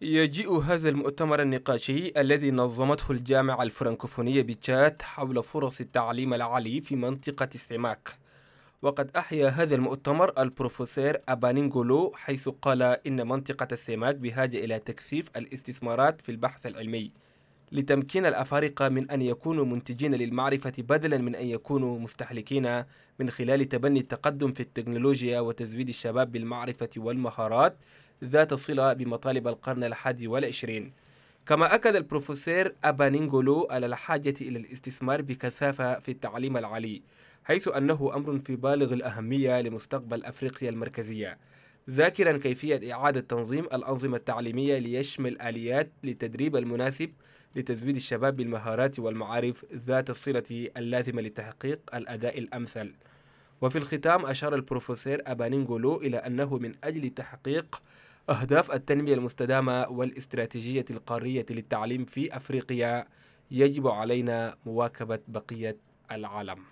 يجيء هذا المؤتمر النقاشي الذي نظمته الجامعة الفرنكوفونية بتشات حول فرص التعليم العالي في منطقة السماك وقد أحيا هذا المؤتمر البروفيسور أبانينغولو حيث قال إن منطقة السماك بحاجة إلى تكثيف الاستثمارات في البحث العلمي لتمكين الأفارقة من أن يكونوا منتجين للمعرفة بدلا من أن يكونوا مستهلكين من خلال تبني التقدم في التكنولوجيا وتزويد الشباب بالمعرفة والمهارات ذات الصلة بمطالب القرن الحادي والعشرين كما أكد البروفيسور أبانينغولو على الحاجة إلى الاستثمار بكثافة في التعليم العالي حيث أنه أمر في بالغ الأهمية لمستقبل أفريقيا المركزية ذاكرا كيفية إعادة تنظيم الأنظمة التعليمية ليشمل آليات للتدريب المناسب لتزويد الشباب بالمهارات والمعارف ذات الصلة اللازمة لتحقيق الأداء الأمثل وفي الختام أشار البروفيسور أبانينغولو إلى أنه من أجل تحقيق أهداف التنمية المستدامة والاستراتيجية القارية للتعليم في أفريقيا يجب علينا مواكبة بقية العالم